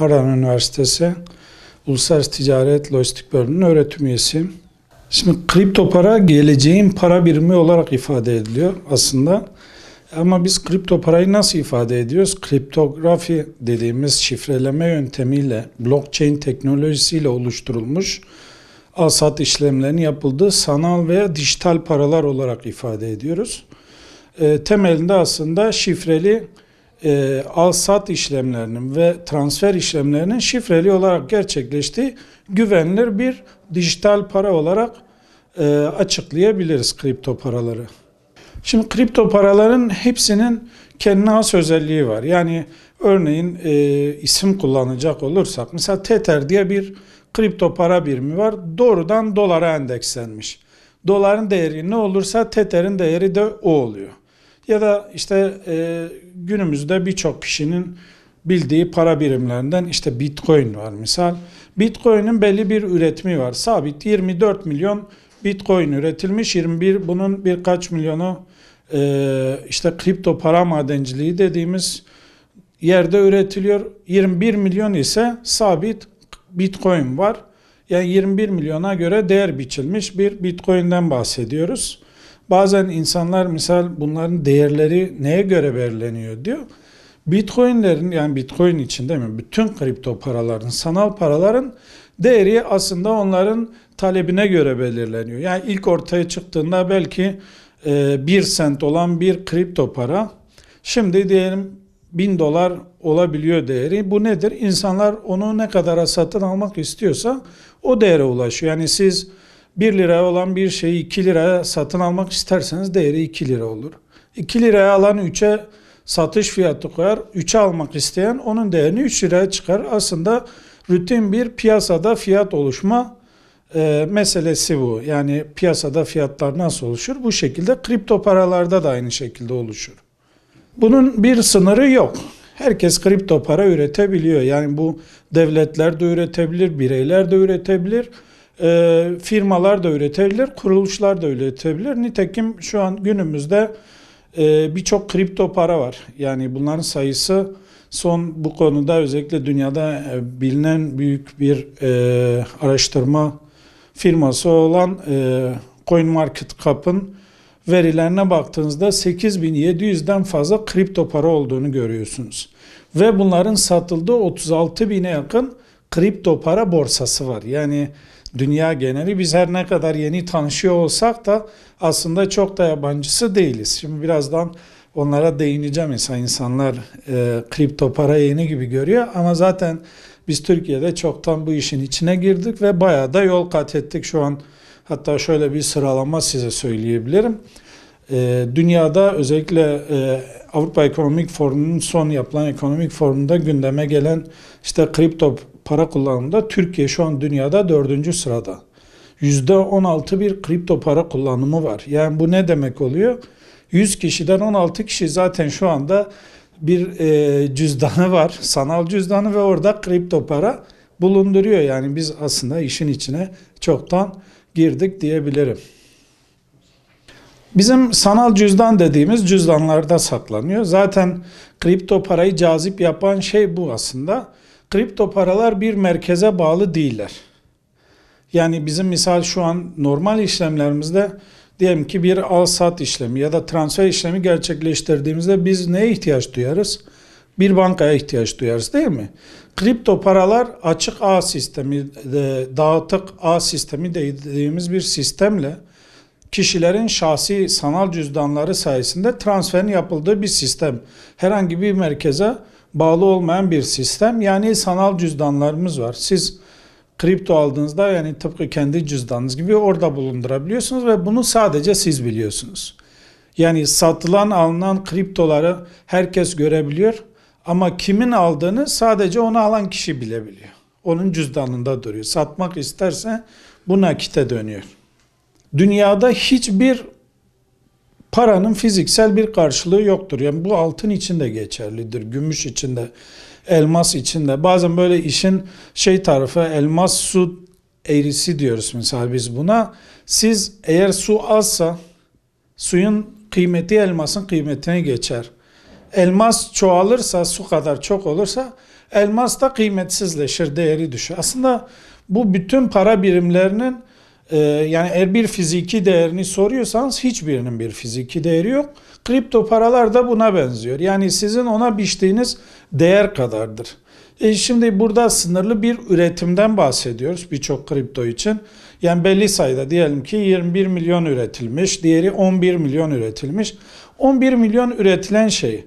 Harran Üniversitesi Uluslararası Ticaret Lojistik Bölümünün öğretim üyesi. Şimdi kripto para geleceğin para birimi olarak ifade ediliyor aslında. Ama biz kripto parayı nasıl ifade ediyoruz? Kriptografi dediğimiz şifreleme yöntemiyle, blockchain teknolojisiyle oluşturulmuş alsat işlemlerinin yapıldığı sanal veya dijital paralar olarak ifade ediyoruz. E, temelinde aslında şifreli e, al-sat işlemlerinin ve transfer işlemlerinin şifreli olarak gerçekleştiği güvenilir bir dijital para olarak e, açıklayabiliriz kripto paraları. Şimdi kripto paraların hepsinin kendine has özelliği var. Yani örneğin e, isim kullanacak olursak mesela Tether diye bir kripto para birimi var. Doğrudan dolara endekslenmiş. Doların değeri ne olursa Tether'in değeri de o oluyor ya da işte e, günümüzde birçok kişinin bildiği para birimlerinden işte bitcoin var misal. Bitcoin'in belli bir üretimi var. Sabit 24 milyon bitcoin üretilmiş. 21 bunun birkaç milyonu e, işte kripto para madenciliği dediğimiz yerde üretiliyor. 21 milyon ise sabit bitcoin var. Yani 21 milyona göre değer biçilmiş bir bitcoin'den bahsediyoruz. Bazen insanlar misal bunların değerleri neye göre belirleniyor diyor. Bitcoin'lerin yani Bitcoin için değil mi? Bütün kripto paraların, sanal paraların değeri aslında onların talebine göre belirleniyor. Yani ilk ortaya çıktığında belki e, 1 sent olan bir kripto para şimdi diyelim 1000 dolar olabiliyor değeri. Bu nedir? İnsanlar onu ne kadara satın almak istiyorsa o değere ulaşıyor. Yani siz 1 liraya olan bir şeyi 2 liraya satın almak isterseniz değeri 2 lira olur. 2 liraya alan 3'e satış fiyatı koyar. 3'e almak isteyen onun değerini 3 liraya çıkar. Aslında rutin bir piyasada fiyat oluşma e, meselesi bu. Yani piyasada fiyatlar nasıl oluşur? Bu şekilde kripto paralarda da aynı şekilde oluşur. Bunun bir sınırı yok. Herkes kripto para üretebiliyor. Yani bu devletler de üretebilir, bireyler de üretebilir e, firmalar da üretebilir, kuruluşlar da üretebilir. Nitekim şu an günümüzde e, birçok kripto para var. Yani bunların sayısı son bu konuda özellikle dünyada e, bilinen büyük bir e, araştırma firması olan e, CoinMarketCap'ın verilerine baktığınızda 8700'den fazla kripto para olduğunu görüyorsunuz. Ve bunların satıldığı 36.000'e yakın kripto para borsası var. Yani dünya geneli biz her ne kadar yeni tanışıyor olsak da aslında çok da yabancısı değiliz. Şimdi birazdan onlara değineceğim. Mesela insanlar e, kripto para yeni gibi görüyor ama zaten biz Türkiye'de çoktan bu işin içine girdik ve bayağı da yol kat ettik şu an. Hatta şöyle bir sıralama size söyleyebilirim. E, dünyada özellikle e, Avrupa Ekonomik Forumu'nun son yapılan ekonomik forumunda gündeme gelen işte kripto para kullanımında Türkiye şu an dünyada dördüncü sırada. Yüzde on altı bir kripto para kullanımı var. Yani bu ne demek oluyor? 100 kişiden 16 kişi zaten şu anda bir e, cüzdanı var. Sanal cüzdanı ve orada kripto para bulunduruyor. Yani biz aslında işin içine çoktan girdik diyebilirim. Bizim sanal cüzdan dediğimiz cüzdanlarda saklanıyor. Zaten kripto parayı cazip yapan şey bu aslında kripto paralar bir merkeze bağlı değiller. Yani bizim misal şu an normal işlemlerimizde diyelim ki bir al-sat işlemi ya da transfer işlemi gerçekleştirdiğimizde biz neye ihtiyaç duyarız? Bir bankaya ihtiyaç duyarız değil mi? Kripto paralar açık ağ sistemi, e, dağıtık ağ sistemi dediğimiz bir sistemle kişilerin şahsi sanal cüzdanları sayesinde transferin yapıldığı bir sistem. Herhangi bir merkeze bağlı olmayan bir sistem. Yani sanal cüzdanlarımız var. Siz kripto aldığınızda yani tıpkı kendi cüzdanınız gibi orada bulundurabiliyorsunuz ve bunu sadece siz biliyorsunuz. Yani satılan alınan kriptoları herkes görebiliyor ama kimin aldığını sadece onu alan kişi bilebiliyor. Onun cüzdanında duruyor. Satmak isterse bu nakite dönüyor. Dünyada hiçbir paranın fiziksel bir karşılığı yoktur. Yani bu altın için de geçerlidir, gümüş için de, elmas için de. Bazen böyle işin şey tarafı elmas su eğrisi diyoruz mesela biz buna. Siz eğer su azsa suyun kıymeti elmasın kıymetine geçer. Elmas çoğalırsa, su kadar çok olursa elmas da kıymetsizleşir, değeri düşer. Aslında bu bütün para birimlerinin ee, yani eğer bir fiziki değerini soruyorsanız hiçbirinin bir fiziki değeri yok. Kripto paralar da buna benziyor. Yani sizin ona biçtiğiniz değer kadardır. E şimdi burada sınırlı bir üretimden bahsediyoruz birçok kripto için. Yani belli sayıda diyelim ki 21 milyon üretilmiş, diğeri 11 milyon üretilmiş. 11 milyon üretilen şeyi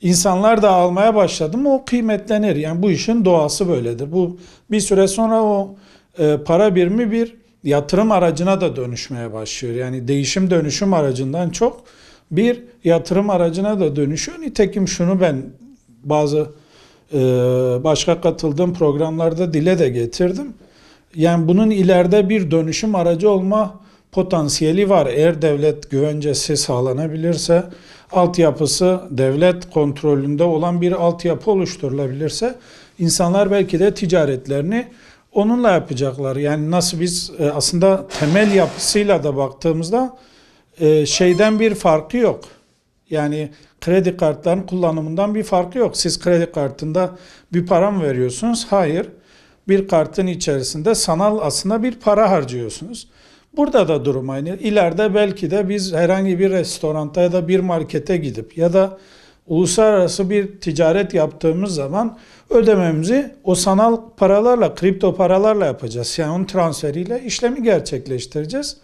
insanlar da almaya başladı mı o kıymetlenir. Yani bu işin doğası böyledir. Bu bir süre sonra o e, para birimi bir yatırım aracına da dönüşmeye başlıyor. Yani değişim dönüşüm aracından çok bir yatırım aracına da dönüşüyor. Nitekim şunu ben bazı e, başka katıldığım programlarda dile de getirdim. Yani bunun ileride bir dönüşüm aracı olma potansiyeli var. Eğer devlet güvencesi sağlanabilirse, altyapısı devlet kontrolünde olan bir altyapı oluşturulabilirse insanlar belki de ticaretlerini onunla yapacaklar. Yani nasıl biz e, aslında temel yapısıyla da baktığımızda e, şeyden bir farkı yok. Yani kredi kartlarının kullanımından bir farkı yok. Siz kredi kartında bir para mı veriyorsunuz? Hayır. Bir kartın içerisinde sanal aslında bir para harcıyorsunuz. Burada da durum aynı. İleride belki de biz herhangi bir restoranta ya da bir markete gidip ya da uluslararası bir ticaret yaptığımız zaman ödememizi o sanal paralarla, kripto paralarla yapacağız. Yani onun transferiyle işlemi gerçekleştireceğiz.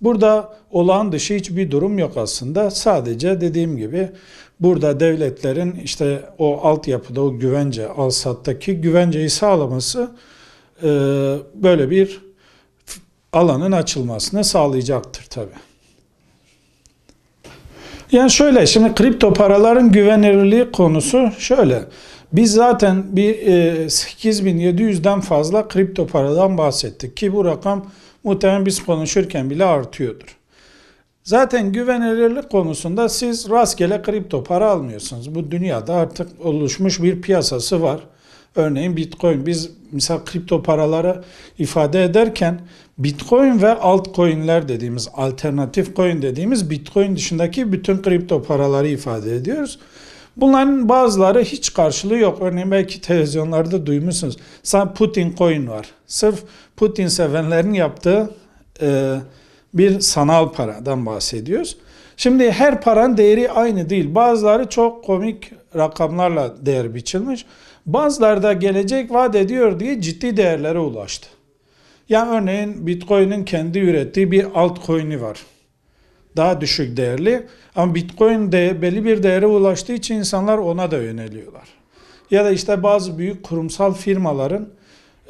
Burada olağan dışı hiçbir durum yok aslında. Sadece dediğim gibi burada devletlerin işte o altyapıda o güvence, alsattaki güvenceyi sağlaması e, böyle bir alanın açılmasını sağlayacaktır tabii. Yani şöyle şimdi kripto paraların güvenilirliği konusu şöyle. Biz zaten bir 8700'den e, fazla kripto paradan bahsettik ki bu rakam muhtemelen biz konuşurken bile artıyordur. Zaten güvenilirlik konusunda siz rastgele kripto para almıyorsunuz. Bu dünyada artık oluşmuş bir piyasası var. Örneğin Bitcoin. Biz mesela kripto paraları ifade ederken Bitcoin ve altcoin'ler dediğimiz alternatif coin dediğimiz Bitcoin dışındaki bütün kripto paraları ifade ediyoruz. Bunların bazıları hiç karşılığı yok. Örneğin belki televizyonlarda duymuşsunuz. Sen Putin coin var. Sırf Putin sevenlerin yaptığı e, bir sanal paradan bahsediyoruz. Şimdi her paranın değeri aynı değil. Bazıları çok komik rakamlarla değer biçilmiş. Bazılarda gelecek vaat ediyor diye ciddi değerlere ulaştı. Yani örneğin Bitcoin'in kendi ürettiği bir altcoin'i var. Daha düşük değerli ama Bitcoin de belli bir değere ulaştığı için insanlar ona da yöneliyorlar. Ya da işte bazı büyük kurumsal firmaların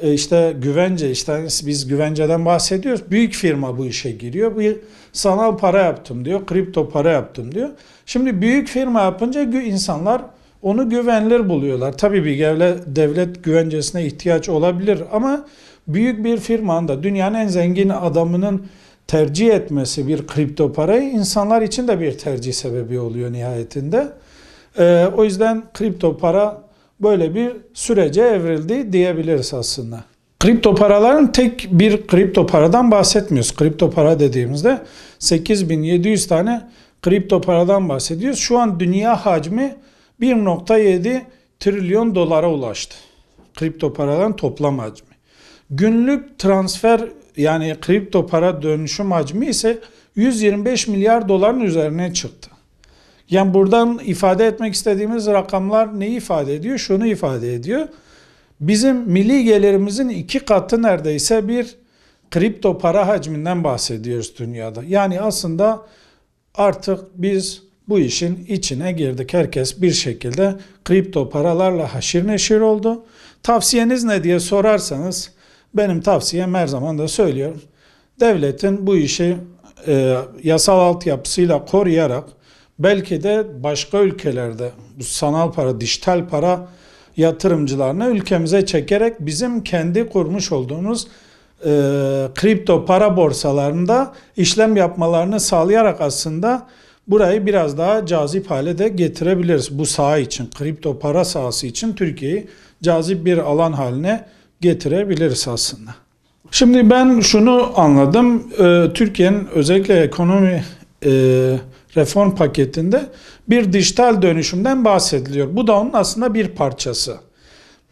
e, işte güvence işte biz güvenceden bahsediyoruz. Büyük firma bu işe giriyor. Bir sanal para yaptım diyor. Kripto para yaptım diyor. Şimdi büyük firma yapınca insanlar onu güvenilir buluyorlar. Tabii bir devlet güvencesine ihtiyaç olabilir ama büyük bir firmanın da dünyanın en zengin adamının tercih etmesi bir kripto parayı insanlar için de bir tercih sebebi oluyor nihayetinde. Ee, o yüzden kripto para böyle bir sürece evrildi diyebiliriz aslında. Kripto paraların tek bir kripto paradan bahsetmiyoruz. Kripto para dediğimizde 8700 tane kripto paradan bahsediyoruz. Şu an dünya hacmi 1.7 trilyon dolara ulaştı. Kripto paradan toplam hacmi. Günlük transfer yani kripto para dönüşüm hacmi ise 125 milyar doların üzerine çıktı. Yani buradan ifade etmek istediğimiz rakamlar neyi ifade ediyor? Şunu ifade ediyor. Bizim milli gelirimizin iki katı neredeyse bir kripto para hacminden bahsediyoruz dünyada. Yani aslında artık biz bu işin içine girdik. Herkes bir şekilde kripto paralarla haşir neşir oldu. Tavsiyeniz ne diye sorarsanız benim tavsiyem her zaman da söylüyorum. Devletin bu işi e, yasal altyapısıyla koruyarak belki de başka ülkelerde bu sanal para, dijital para yatırımcılarını ülkemize çekerek bizim kendi kurmuş olduğumuz e, kripto para borsalarında işlem yapmalarını sağlayarak aslında burayı biraz daha cazip hale de getirebiliriz. Bu saha için, kripto para sahası için Türkiye'yi cazip bir alan haline getirebiliriz aslında. Şimdi ben şunu anladım. Ee, Türkiye'nin özellikle ekonomi e, reform paketinde bir dijital dönüşümden bahsediliyor. Bu da onun aslında bir parçası.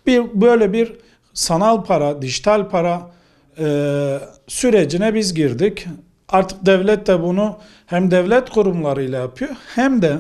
Bir böyle bir sanal para, dijital para e, sürecine biz girdik. Artık devlet de bunu hem devlet kurumlarıyla yapıyor hem de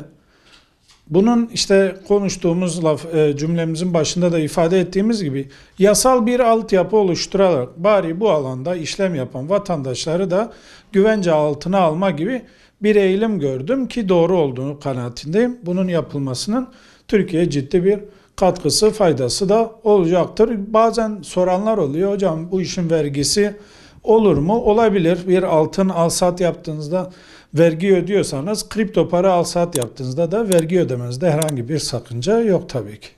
bunun işte konuştuğumuz laf, e, cümlemizin başında da ifade ettiğimiz gibi yasal bir altyapı oluşturarak bari bu alanda işlem yapan vatandaşları da güvence altına alma gibi bir eğilim gördüm ki doğru olduğunu kanaatindeyim. Bunun yapılmasının Türkiye'ye ciddi bir katkısı, faydası da olacaktır. Bazen soranlar oluyor hocam bu işin vergisi Olur mu? Olabilir. Bir altın alsat yaptığınızda vergi ödüyorsanız kripto para alsat yaptığınızda da vergi ödemenizde herhangi bir sakınca yok tabii ki.